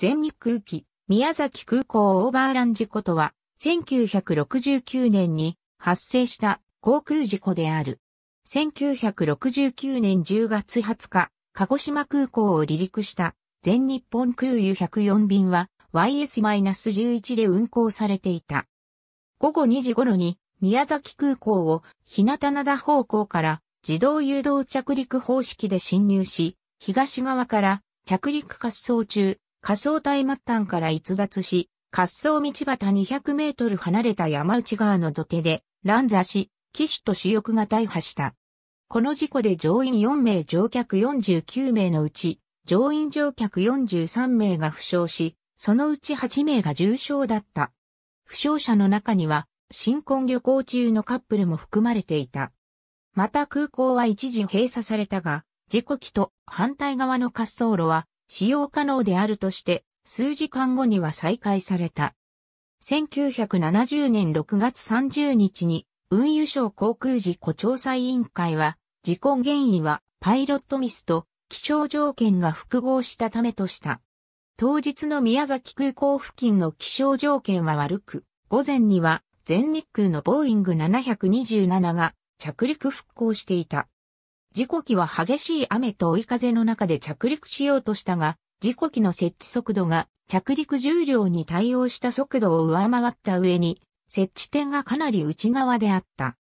全日空機、宮崎空港オーバーラン事故とは、1969年に発生した航空事故である。1969年10月20日、鹿児島空港を離陸した全日本空輸104便は YS-11 で運航されていた。午後2時頃に宮崎空港を日向灘方向から自動誘導着陸方式で侵入し、東側から着陸滑走中、仮想体末端から逸脱し、滑走道端200メートル離れた山内側の土手で乱座し、機種と主翼が大破した。この事故で乗員4名乗客49名のうち、乗員乗客43名が負傷し、そのうち8名が重傷だった。負傷者の中には、新婚旅行中のカップルも含まれていた。また空港は一時閉鎖されたが、事故機と反対側の滑走路は使用可能であるとして、数時間後には再開された。1970年6月30日に、運輸省航空事故調査委員会は、事故原因はパイロットミスと気象条件が複合したためとした。当日の宮崎空港付近の気象条件は悪く、午前には全日空のボーイング727が着陸復興していた。事故機は激しい雨と追い風の中で着陸しようとしたが、事故機の設置速度が着陸重量に対応した速度を上回った上に、設置点がかなり内側であった。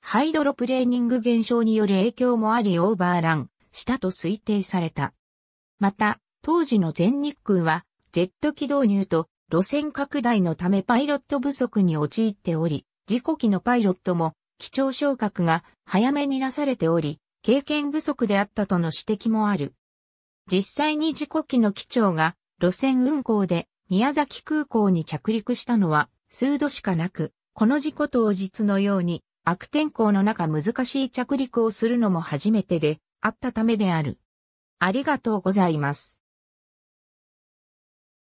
ハイドロプレーニング現象による影響もありオーバーランしたと推定された。また、当時の全日空は、ジェット機導入と路線拡大のためパイロット不足に陥っており、事故機のパイロットも、基調昇格が早めになされており、経験不足であったとの指摘もある。実際に事故機の機長が路線運行で宮崎空港に着陸したのは数度しかなく、この事故当日のように悪天候の中難しい着陸をするのも初めてであったためである。ありがとうございます。